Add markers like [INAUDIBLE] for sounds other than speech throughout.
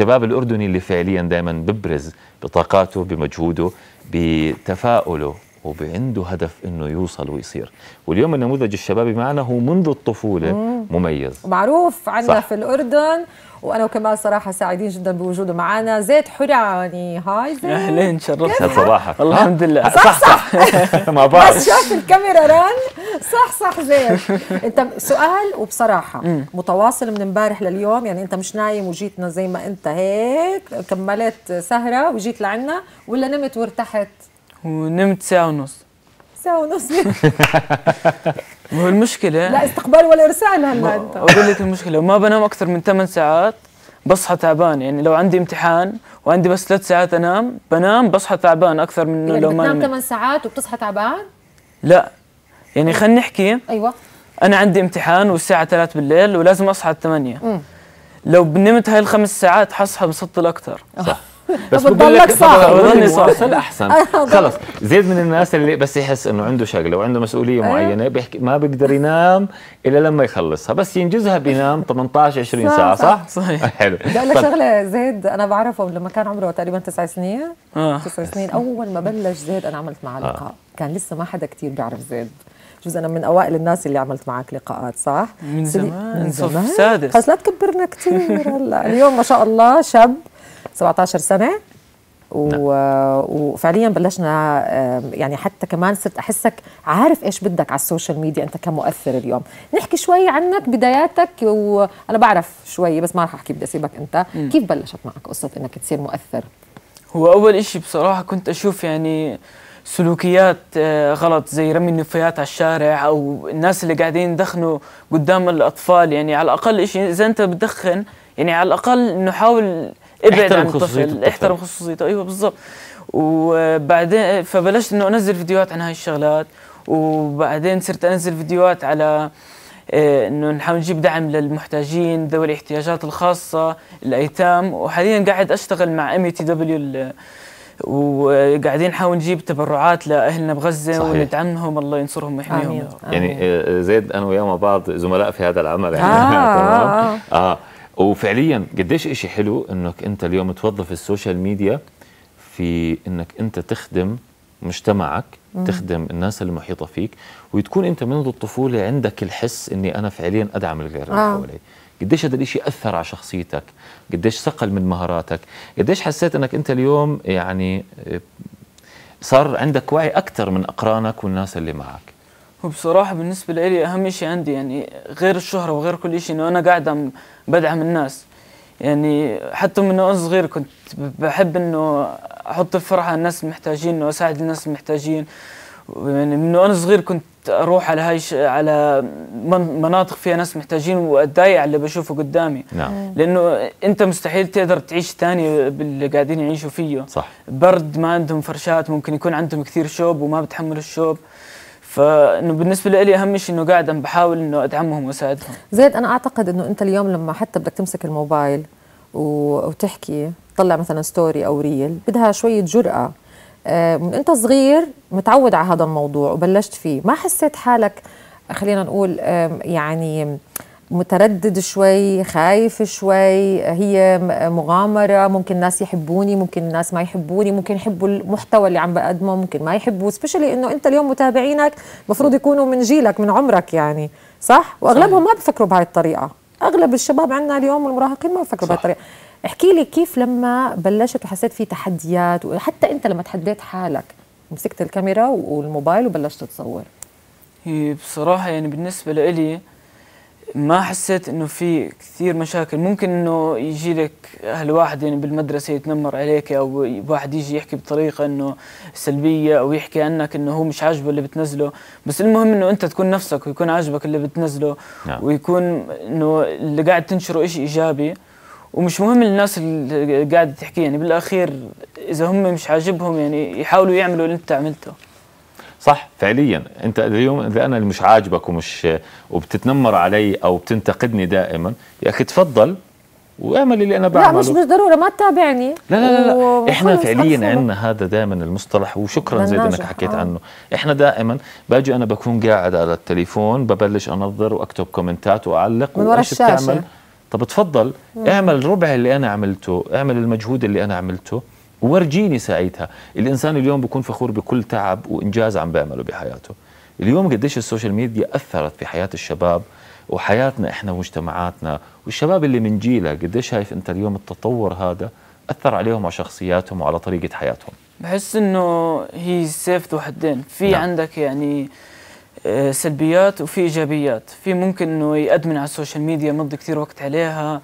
الشباب الأردني اللي فعليا دائما ببرز بطاقاته بمجهوده بتفاؤله وبعنده هدف انه يوصل ويصير واليوم النموذج الشبابي معنا هو منذ الطفوله مم. مميز معروف عندنا في الاردن وانا وكمال صراحه سعيدين جدا بوجوده معنا زيد حراني هاي زيد اهلين شرفتنا صباحك الحمد لله صح صح, صح. [LAUGHS] مع بعض بس شاف الكاميرا ران صح صح زيد انت سؤال وبصراحه مم. متواصل من امبارح لليوم يعني انت مش نايم وجيتنا زي ما انت هيك كملت سهره وجيت لعنا ولا نمت وارتحت ونمت ساعة ونص ساعة ونص [LAUGHS] ما هو المشكلة لا استقبال ولا إرسال هلا أنت أقول لك المشكلة ما بنام أكثر من 8 ساعات بصحى تعبان يعني لو عندي امتحان وعندي بس ثلاث ساعات انام بنام بصحى تعبان اكثر من يعني لو ما بتنام 8 ساعات وبتصحى تعبان؟ لا يعني خلينا نحكي ايوه انا عندي امتحان والساعه 3 بالليل ولازم اصحى 8 لو نمت هاي الخمس ساعات حصحى بسطل اكثر صح آه. بس بضلك صح بضلني صح صار احسن [LAUGHS] آه، خلص زيد من الناس اللي بس يحس انه عنده شغله وعنده مسؤوليه أيوه. معينه بيحكي ما بيقدر ينام الا لما يخلصها بس ينجزها بينام 18 20 ساعه صح؟ صحيح [LAUGHS] حلو بدي اقول لك شغله زيد انا بعرفه لما كان عمره تقريبا تسع سنين آه. تسع سنين اول ما بلش زيد انا عملت معه آه. لقاء كان لسه ما حدا كثير بيعرف زيد بجوز انا من اوائل الناس اللي عملت معك لقاءات صح؟ من زمان من زمان سادس بس لا تكبرنا كثير هلا [LAUGHS] اليوم ما شاء الله شاب 17 سنه و... نعم. وفعليا بلشنا يعني حتى كمان صرت احسك عارف ايش بدك على السوشيال ميديا انت كمؤثر اليوم نحكي شوي عنك بداياتك وانا بعرف شوي بس ما رح احكي بدي اسيبك انت م. كيف بلشت معك قصه انك تصير مؤثر هو اول إشي بصراحه كنت اشوف يعني سلوكيات آه، غلط زي رمي النفايات على الشارع او الناس اللي قاعدين يدخنوا قدام الاطفال يعني على الاقل شيء اذا انت بتدخن يعني على الاقل نحاول ابعد عن الطفل احترم خصوصيته ايوه بالضبط وبعدين فبلشت انه انزل فيديوهات عن هاي الشغلات وبعدين صرت انزل فيديوهات على آه، انه نحاول نجيب دعم للمحتاجين ذوي الاحتياجات الخاصه الايتام وحاليا قاعد اشتغل مع ام تي دبليو وقاعدين نحاول نجيب تبرعات لاهلنا بغزه صحيح. وندعمهم الله ينصرهم ويحميهم يعني آه، زيد انا وياه مع بعض زملاء في هذا العمل يعني آه, آه, آه, آه, آه وفعليا قديش إشي حلو انك انت اليوم توظف السوشيال ميديا في انك انت تخدم مجتمعك مم. تخدم الناس المحيطه فيك وتكون انت منذ الطفوله عندك الحس اني انا فعليا ادعم الغير اللي آه. حولي قديش هذا الشيء اثر على شخصيتك قديش ثقل من مهاراتك قديش حسيت انك انت اليوم يعني آه، صار عندك وعي اكثر من اقرانك والناس اللي معك وبصراحة بالنسبة لي أهم شيء عندي يعني غير الشهرة وغير كل شيء إنه أنا قاعد بدعم الناس يعني حتى من وأنا صغير كنت بحب إنه أحط الفرحة على الناس المحتاجين إنه أساعد الناس المحتاجين يعني من وأنا صغير كنت أروح على هاي على مناطق فيها ناس محتاجين وأتضايق اللي بشوفه قدامي نعم. لأنه أنت مستحيل تقدر تعيش ثاني باللي قاعدين يعيشوا فيه صح برد ما عندهم فرشات ممكن يكون عندهم كثير شوب وما بتحمل الشوب فانه بالنسبه لي اهم شيء انه قاعد عم بحاول انه ادعمهم واساعدهم زيد انا اعتقد انه انت اليوم لما حتى بدك تمسك الموبايل وتحكي تطلع مثلا ستوري او ريل بدها شويه جرأه آه، من انت صغير متعود على هذا الموضوع وبلشت فيه ما حسيت حالك خلينا نقول يعني متردد شوي خايف شوي هي مغامرة ممكن الناس يحبوني ممكن الناس ما يحبوني ممكن يحبوا المحتوى اللي عم بقدمه ممكن ما يحبوا سبيشلي انه انت اليوم متابعينك المفروض يكونوا من جيلك من عمرك يعني صح واغلبهم ما بفكروا بهاي الطريقة اغلب الشباب عندنا اليوم والمراهقين ما بفكروا بهاي الطريقة احكي لي كيف لما بلشت وحسيت في تحديات وحتى انت لما تحديت حالك مسكت الكاميرا والموبايل وبلشت تصور هي بصراحة يعني بالنسبة لإلي ما حسيت انه في كثير مشاكل ممكن انه يجي لك اهل واحد يعني بالمدرسه يتنمر عليك او واحد يجي يحكي بطريقه انه سلبيه او يحكي عنك انه هو مش عاجبه اللي بتنزله بس المهم انه انت تكون نفسك ويكون عاجبك اللي بتنزله نعم. ويكون انه اللي قاعد تنشره شيء ايجابي ومش مهم الناس اللي قاعده تحكي يعني بالاخير اذا هم مش عاجبهم يعني يحاولوا يعملوا اللي انت عملته صح فعليا انت اليوم اذا انا اللي مش عاجبك ومش وبتتنمر علي او بتنتقدني دائما يا اخي تفضل واعمل اللي انا بعمله لا مش مش ضروره ما تتابعني لا لا لا, لا. احنا فعليا عندنا هذا دائما المصطلح وشكرا زيد انك حكيت آه. عنه احنا دائما باجي انا بكون قاعد على التليفون ببلش انظر واكتب كومنتات واعلق من ورا الشاشه بتعمل طب تفضل اعمل ربع اللي انا عملته اعمل المجهود اللي انا عملته ورجيني ساعتها الانسان اليوم بيكون فخور بكل تعب وانجاز عم بيعمله بحياته اليوم قديش السوشيال ميديا اثرت في حياه الشباب وحياتنا احنا ومجتمعاتنا والشباب اللي من جيلها قديش شايف انت اليوم التطور هذا اثر عليهم وعلى شخصياتهم وعلى طريقه حياتهم بحس انه هي سيف ذو حدين في نعم. عندك يعني آه، سلبيات وفي ايجابيات في ممكن انه يادمن على السوشيال ميديا يمضي كثير وقت عليها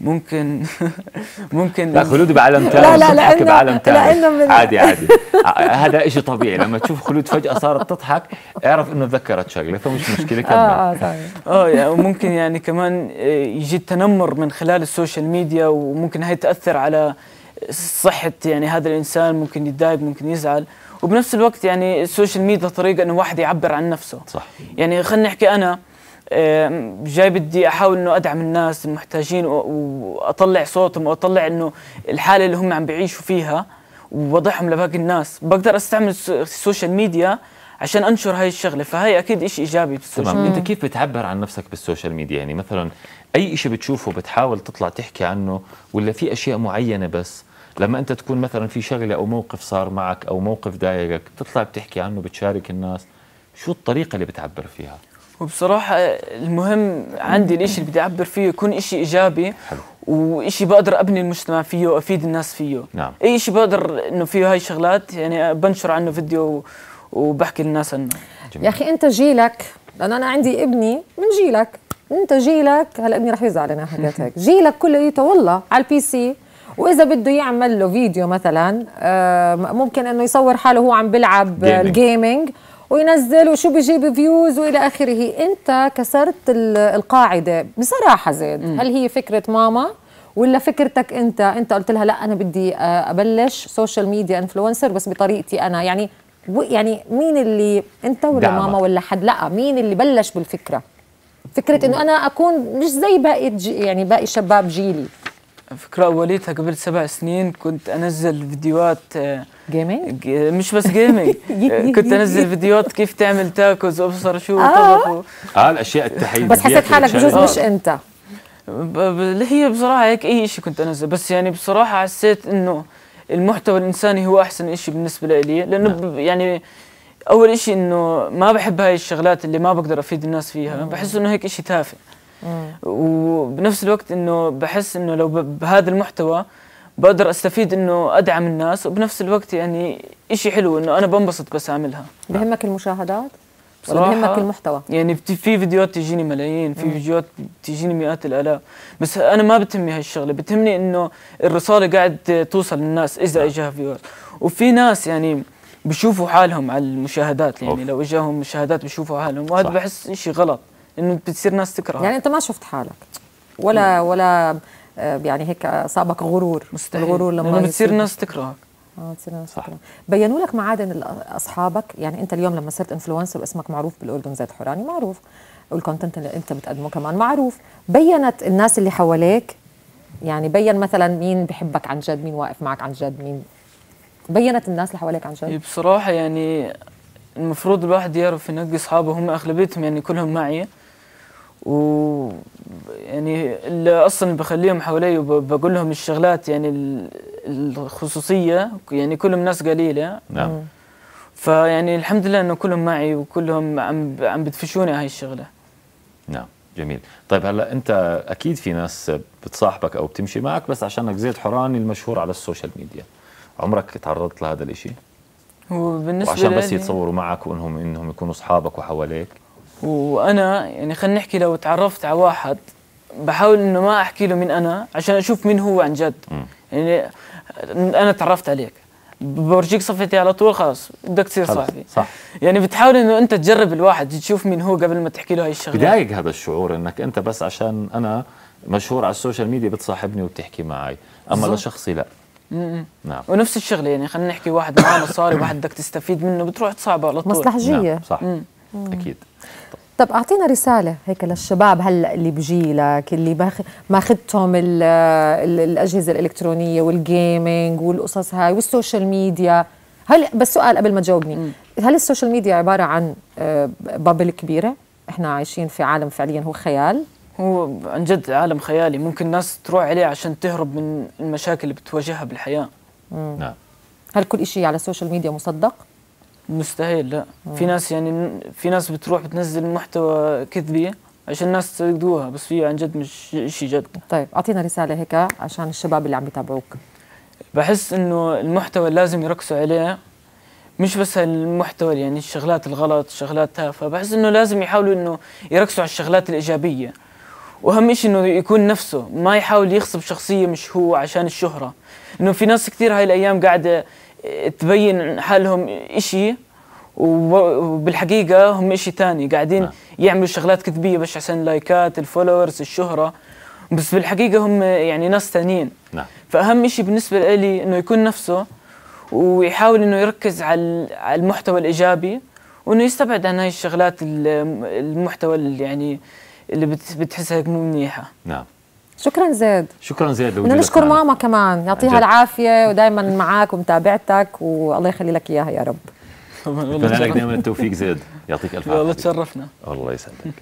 ممكن [LAUGHS] ممكن لا خلود بعالم ثاني لا لا لا بعلم لا لا لا عادي عادي [LAUGHS] هذا شيء طبيعي لما تشوف خلود فجأة صارت تضحك اعرف انه تذكرت شغله فمش مشكلة كمل اه اه اه يعني ممكن يعني كمان آه، يجي التنمر من خلال السوشيال ميديا وممكن هاي تأثر على صحة يعني هذا الإنسان ممكن يتضايق ممكن يزعل وبنفس الوقت يعني السوشيال ميديا طريقة انه واحد يعبر عن نفسه صح يعني خلينا نحكي أنا جاي بدي احاول انه ادعم الناس المحتاجين واطلع صوتهم واطلع انه الحاله اللي هم عم بيعيشوا فيها ووضعهم لباقي الناس بقدر استعمل السوشيال ميديا عشان انشر هاي الشغله فهي اكيد شيء ايجابي بالسوشيال تمام. انت كيف بتعبر عن نفسك بالسوشيال ميديا يعني مثلا اي شيء بتشوفه بتحاول تطلع تحكي عنه ولا في اشياء معينه بس لما انت تكون مثلا في شغله او موقف صار معك او موقف ضايقك بتطلع بتحكي عنه بتشارك الناس شو الطريقه اللي بتعبر فيها وبصراحة المهم عندي الإشي اللي بدي أعبر فيه يكون إشي إيجابي حلو. وإشي بقدر أبني المجتمع فيه وأفيد الناس فيه نعم. أي إشي بقدر إنه فيه هاي الشغلات يعني بنشر عنه فيديو وبحكي للناس عنه جميل. يا أخي أنت جيلك لأنه أنا عندي ابني من جيلك أنت جيلك هلا ابني رح يزعل أنا حكيت هيك [LAUGHS] جيلك كليته والله على البي سي واذا بده يعمل له فيديو مثلا آه، ممكن انه يصور حاله هو عم بيلعب الجيمنج وينزل وشو بيجيب فيوز والى اخره انت كسرت القاعده بصراحه زيد هل هي فكره ماما ولا فكرتك انت انت قلت لها لا انا بدي آه، ابلش سوشيال ميديا انفلونسر بس بطريقتي انا يعني يعني مين اللي انت ولا ماما ولا حد لا مين اللي بلش بالفكره فكره انه انا اكون مش زي باقي يعني باقي شباب جيلي فكره اوليتها قبل سبع سنين كنت انزل فيديوهات آه جيمنج مش بس جيمنج [LAUGHS] كنت انزل فيديوهات كيف تعمل تاكوز وابصر شو وطبخ آه. اه الاشياء التحيه بس حسيت حالك بجوز مش آه. انت اللي هي بصراحه هيك اي شيء كنت انزل بس يعني بصراحه حسيت انه المحتوى الانساني هو احسن شيء بالنسبه لي لانه نعم. يعني اول شيء انه ما بحب هاي الشغلات اللي ما بقدر افيد الناس فيها بحس انه هيك شيء تافه وبنفس الوقت انه بحس انه لو بهذا المحتوى بقدر استفيد انه ادعم الناس وبنفس الوقت يعني شيء حلو انه انا بنبسط بس اعملها بهمك المشاهدات بصراحة بهمك المحتوى يعني في فيديوهات تجيني ملايين في فيديوهات تجيني مئات الالاف بس انا ما بتهمني هالشغله بتهمني انه الرساله قاعد توصل للناس اذا نعم. اجاها فيوز وفي ناس يعني بشوفوا حالهم على المشاهدات يعني أوف. لو اجاهم مشاهدات بشوفوا حالهم وهذا بحس شيء غلط انه بتصير ناس تكره يعني انت ما شفت حالك ولا ولا آه، يعني هيك صابك غرور مستحيل الغرور لما بتصير الناس تكرهك اه تصير ناس تكرهك بينوا لك معادن اصحابك يعني انت اليوم لما صرت انفلونسر واسمك معروف بالاردن زيد حوراني معروف والكونتنت اللي انت بتقدمه كمان معروف بينت الناس اللي حواليك يعني بين مثلا مين بحبك عن جد مين واقف معك عن جد مين بينت الناس اللي حواليك عن جد إيه، بصراحه يعني المفروض الواحد يعرف ينقي اصحابه هم اغلبيتهم يعني كلهم معي و يعني اللي اصلا بخليهم حوالي وبقول لهم الشغلات يعني الخصوصيه يعني كلهم ناس قليله نعم فيعني الحمد لله انه كلهم معي وكلهم عم عم بدفشوني هاي الشغله نعم جميل طيب هلا انت اكيد في ناس بتصاحبك او بتمشي معك بس عشانك زيد حوراني المشهور على السوشيال ميديا عمرك تعرضت لهذا الشيء وبالنسبه وعشان بس يتصوروا معك وانهم انهم يكونوا اصحابك وحواليك وانا يعني خلينا نحكي لو تعرفت على واحد بحاول انه ما احكي له مين انا عشان اشوف مين هو عن جد يعني انا تعرفت عليك بورجيك صفحتي على طول خلاص بدك تصير صاحبي صح يعني بتحاول انه انت تجرب الواحد تشوف مين هو قبل ما تحكي له هاي الشغله بضايق هذا الشعور انك انت بس عشان انا مشهور على السوشيال ميديا بتصاحبني وبتحكي معي اما لشخصي لا م -م. نعم ونفس الشغله يعني خلينا نحكي واحد معاه مصاري واحد بدك تستفيد منه بتروح تصاحبه على طول مصلحجيه نعم صح م اكيد طب اعطينا رساله هيك للشباب هلا اللي بجيلك اللي ماخذتهم الاجهزه الالكترونيه والجيمنج والقصص هاي والسوشيال ميديا هل بس سؤال قبل ما تجاوبني هل السوشيال ميديا عباره عن آه، بابل كبيره احنا عايشين في عالم فعليا هو خيال هو عن جد عالم خيالي ممكن الناس تروح عليه عشان تهرب من المشاكل اللي بتواجهها بالحياه نعم هل كل شيء على السوشيال ميديا مصدق مستحيل لا مم. آه. في ناس يعني في ناس بتروح بتنزل محتوى كذبي عشان الناس تصدقوها بس في عن جد مش شيء جد طيب اعطينا رساله هيك عشان الشباب اللي عم بيتابعوك بحس انه المحتوى اللي لازم يركزوا عليه مش بس المحتوى يعني الشغلات الغلط الشغلات تافهه بحس انه لازم يحاولوا انه يركزوا على الشغلات الايجابيه واهم شيء انه يكون نفسه ما يحاول يخصب شخصيه مش هو عشان الشهره انه في ناس كثير هاي الايام قاعده تبين حالهم إشي وبالحقيقة هم إشي تاني قاعدين نعم. يعملوا شغلات كذبية بس عشان لايكات الفولورز الشهرة بس بالحقيقة هم يعني ناس تانيين نعم. فأهم إشي بالنسبة لي إنه يكون نفسه ويحاول إنه يركز على المحتوى الإيجابي وإنه يستبعد عن هاي الشغلات المحتوى اللي يعني اللي بتحسها هيك مو منيحة نعم شكرا زيد شكرا زيد بدنا نشكر ماما كمان يعطيها العافيه ودائما معك ومتابعتك والله يخلي لك اياها يا رب والله دائما التوفيق زيد يعطيك الف عافيه والله تشرفنا الله يسعدك